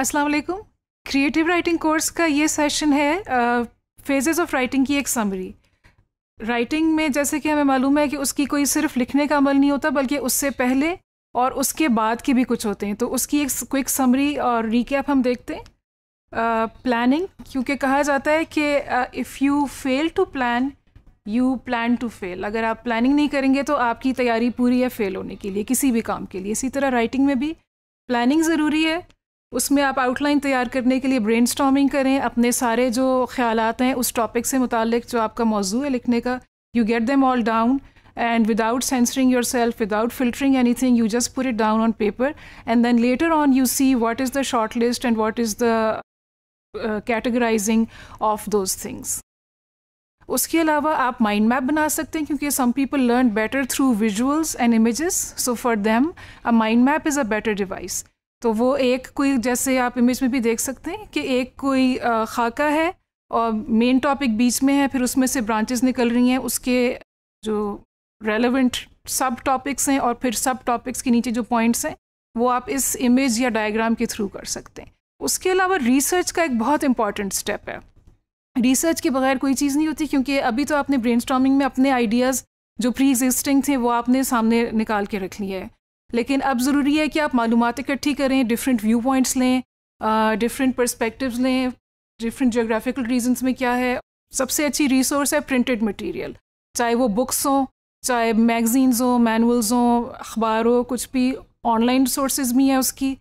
अस्सलाम वालेकुम creative writing course का ये सेशन है फेजेस ऑफ राइटिंग की एक समरी राइटिंग में जैसे कि हमें मालूम है कि उसकी कोई सिर्फ लिखने का अमल नहीं होता बल्कि उससे पहले और उसके बाद के भी कुछ होते हैं तो उसकी एक क्विक समरी और रिकैप हम देखते हैं प्लानिंग uh, क्योंकि कहा जाता है कि if you fail to plan you plan to fail अगर आप प्लानिंग नहीं करेंगे तो आपकी तैयारी पूरी है फेल होने के लिए किसी भी काम के लिए इसी तरह राइटिंग में भी प्लानिंग ज़रूरी है उसमें आप आउटलाइन तैयार करने के लिए ब्रेन करें अपने सारे जो ख्याल हैं उस टॉपिक से मुतक जो आपका मौजू है लिखने का you get them all down and without censoring yourself without filtering anything you just pour it down on paper and then later on you see what is the short list and what is the categorising of those things उसके अलावा आप mind map बना सकते हैं क्योंकि some people learn better through visuals and images so for them a mind map is a better device तो वो एक कोई जैसे आप इमेज में भी देख सकते हैं कि एक कोई खाका है और मेन टॉपिक बीच में है फिर उसमें से ब्रांचेस निकल रही हैं उसके जो रेलेवेंट सब टॉपिक्स हैं और फिर सब टॉपिक्स के नीचे जो पॉइंट्स हैं वो आप इस इमेज या डायग्राम के थ्रू कर सकते हैं उसके अलावा रिसर्च का एक बहुत इंपॉर्टेंट स्टेप है रिसर्च के बगैर कोई चीज़ नहीं होती क्योंकि अभी तो आपने ब्रेन में अपने आइडियाज़ जो प्री एग्जिस्टिंग थे वो आपने सामने निकाल के रख लिए है लेकिन अब ज़रूरी है कि आप मालूम इकट्ठी करें डिफरेंट व्यू पॉइंट्स लें डिफरेंट परस्पेक्टिव लें डिफरेंट जोग्राफिकल रीजंस में क्या है सबसे अच्छी रिसोर्स है प्रिंटेड मटेरियल चाहे वो बुक्स हों चाहे मैगज़ीन्स हों मैनुअल्स हों अखबार हो कुछ भी ऑनलाइन सोर्सेज भी हैं उसकी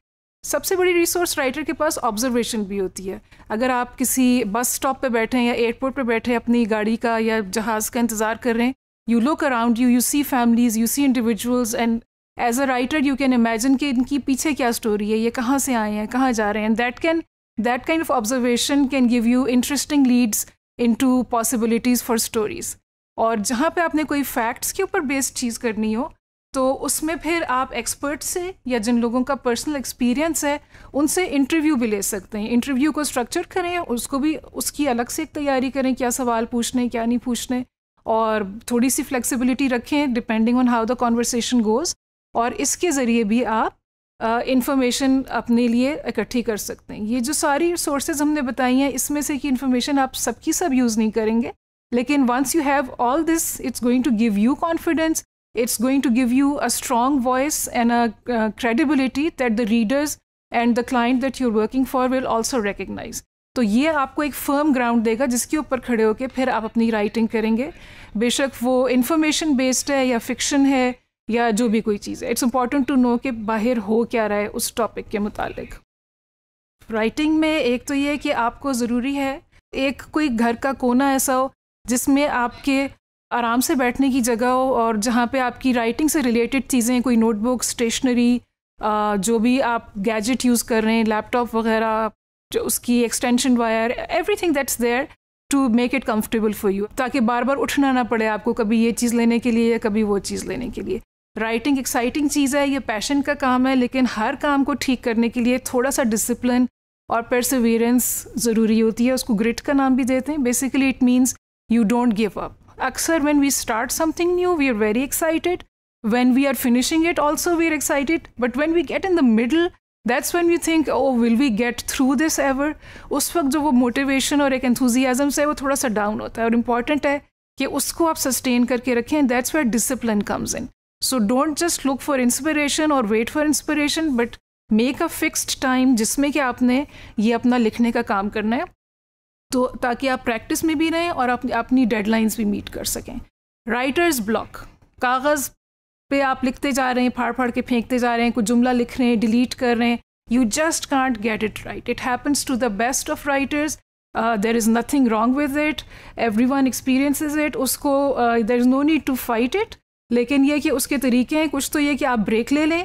सबसे बड़ी रिसोर्स राइटर के पास ऑब्जर्वेशन भी होती है अगर आप किसी बस स्टॉप पे बैठे हैं या एयरपोर्ट पे बैठे हैं अपनी गाड़ी का या जहाज़ का इंतज़ार कर रहे हैं you look around you you see families you see individuals and as a writer you can imagine कि इनकी पीछे क्या स्टोरी है ये कहाँ से आए हैं कहाँ जा रहे हैं that can that kind of observation can give you interesting leads into possibilities for stories और जहाँ पर आपने कोई फैक्ट्स के ऊपर बेस्ड चीज़ करनी हो तो उसमें फिर आप एक्सपर्ट से या जिन लोगों का पर्सनल एक्सपीरियंस है उनसे इंटरव्यू भी ले सकते हैं इंटरव्यू को स्ट्रक्चर करें उसको भी उसकी अलग से एक तैयारी करें क्या सवाल पूछने क्या नहीं पूछने और थोड़ी सी फ्लेक्सिबिलिटी रखें depending on how the conversation goes और इसके ज़रिए भी आप इन्फॉर्मेशन अपने लिए इकट्ठी कर सकते हैं ये जो सारी सोर्सेज हमने बताई हैं इसमें से कि इन्फॉर्मेशन आप सबकी सब यूज़ नहीं करेंगे लेकिन once you have all this it's going to give you confidence it's going to give you a strong voice and a credibility that the readers and the client that you are working for will also recognise तो ये आपको एक firm ground देगा जिसके ऊपर खड़े होकर फिर आप अपनी राइटिंग करेंगे बेशक वो इन्फॉर्मेशन बेस्ड है या फिक्शन है या जो भी कोई चीज़ है इट्स इम्पॉर्टेंट टू नो कि बाहर हो क्या रहा है उस टॉपिक के मुतालिक राइटिंग में एक तो ये है कि आपको ज़रूरी है एक कोई घर का कोना ऐसा हो जिसमें आपके आराम से बैठने की जगह हो और जहाँ पे आपकी राइटिंग से रिलेटेड चीज़ें कोई नोटबुक स्टेशनरी जो भी आप गैजेट यूज़ कर रहे हैं लैपटॉप वगैरह जो उसकी extension wire everything that's there to make it comfortable for you ताकि बार बार उठना ना पड़े आपको कभी ये चीज़ लेने के लिए या कभी वो चीज़ लेने के लिए राइटिंग एक्साइटिंग चीज़ है ये पैशन का काम है लेकिन हर काम को ठीक करने के लिए थोड़ा सा डिसिप्लिन और परसिवियरेंस ज़रूरी होती है उसको ग्रिट का नाम भी देते हैं basically it means you don't give up अक्सर when we start something new we are very excited we are finishing it also we are excited but when we get in the middle that's when you think oh will we get through this ever उस वक्त जो वो motivation और एक enthusiasm से वो थोड़ा सा डाउन होता है और इम्पॉर्टेंट है कि उसको आप सस्टेन करके रखें that's where discipline comes in so don't just look for inspiration और wait for inspiration but make a fixed time जिसमें कि आपने ये अपना लिखने का काम करना है तो ताकि आप प्रैक्टिस में भी रहें और अपनी अपनी डेडलाइंस भी मीट कर सकें राइटर्स ब्लॉक कागज़ पे आप लिखते जा रहे हैं फाड़ फाड़ के फेंकते जा रहे हैं कुछ जुमला लिख रहे हैं डिलीट कर रहे हैं you just can't get it right it happens to the best of writers there is nothing wrong with it everyone experience is it उसको there is no need to fight it लेकिन ये कि उसके तरीके हैं कुछ तो ये कि आप ब्रेक ले लें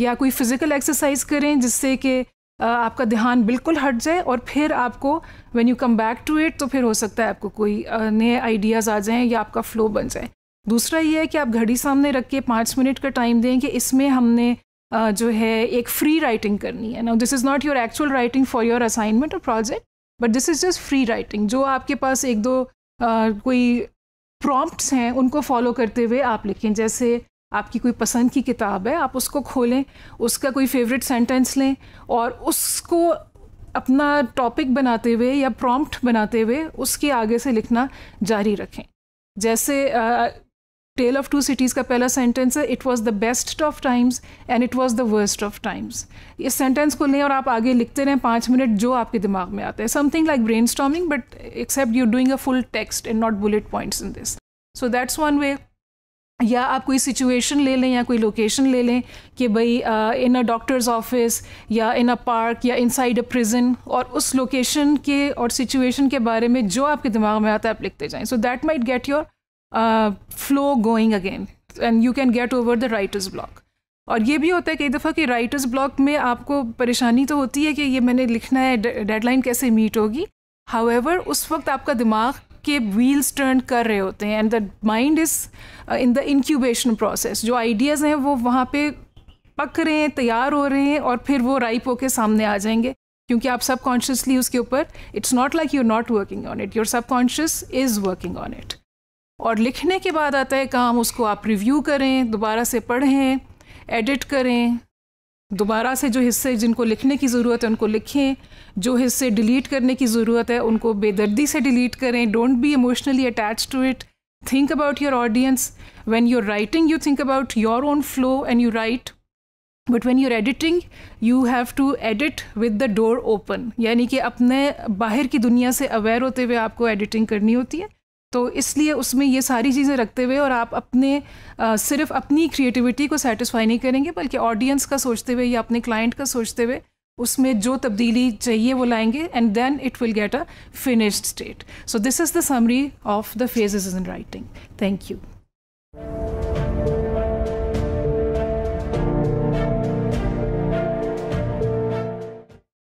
या कोई फिज़िकल एक्सरसाइज करें जिससे कि आपका ध्यान बिल्कुल हट जाए और फिर आपको when you come back to it तो फिर हो सकता है आपको कोई नए आइडियाज़ आ जाएं या आपका फ़्लो बन जाए दूसरा ये है कि आप घड़ी सामने रख के पाँच मिनट का टाइम दें कि इसमें हमने जो है एक फ्री राइटिंग करनी है ना this is not your actual writing for your assignment और project but this is just free writing जो आपके पास एक दो कोई प्रॉम्प्ट्स हैं उनको फॉलो करते हुए आप लिखें जैसे आपकी कोई पसंद की किताब है आप उसको खोलें उसका कोई फेवरेट सेंटेंस लें और उसको अपना टॉपिक बनाते हुए या प्रॉम्प्ट बनाते हुए उसके आगे से लिखना जारी रखें जैसे टेल ऑफ टू सिटीज़ का पहला सेंटेंस है it was the best of times and it was the worst of times इस सेंटेंस को लें और आप आगे लिखते रहें पाँच मिनट जो आपके दिमाग में आता है something like brain storming but except you doing a full text and not bullet points in this so that's one way या आप कोई सिचुएशन ले लें या कोई लोकेशन ले लें कि भाई इन अ डॉक्टर्स ऑफिस या इन अ पार्क या इन साइड अ प्रिजन और उस लोकेशन के और सिचुएशन के बारे में जो आपके दिमाग में आता है आप लिखते जाएँ so that might get your flow going again and you can get over the writer's block और ये भी होता है कई दफ़ा कि राइटर्स ब्लॉक में आपको परेशानी तो होती है कि ये मैंने लिखना है डेडलाइन कैसे मीट होगी हाउएवर उस वक्त आपका दिमाग के व्हील्स टर्न कर रहे होते हैं and the mind is in the incubation process जो आइडियाज़ हैं वो वहाँ पे पक रहे हैं तैयार हो रहे हैं और फिर वो राइप होके सामने आ जाएंगे क्योंकि आप सबकॉन्शियसली उसके ऊपर it's not like you not working on it your subconscious is working on it और लिखने के बाद आता है काम उसको आप रिव्यू करें दोबारा से पढ़ें एडिट करें दोबारा से जो हिस्से जिनको लिखने की ज़रूरत है उनको लिखें जो हिस्से डिलीट करने की ज़रूरत है उनको बेदर्दी से डिलीट करें don't be emotionally attach to it think about your audience when you're writing you think about your own flow and you write but when you're editing you have to edit with the door open यानी कि अपने बाहर की दुनिया से aware होते हुए आपको एडिटिंग करनी होती है तो इसलिए उसमें ये सारी चीज़ें रखते हुए और आप अपने आ, सिर्फ अपनी क्रिएटिविटी को सेटिस्फाई नहीं करेंगे बल्कि ऑडियंस का सोचते हुए या अपने क्लाइंट का सोचते हुए उसमें जो तब्दीली चाहिए वो लाएंगे and then it will get a finished state so this is the summary of the phases in writing thank you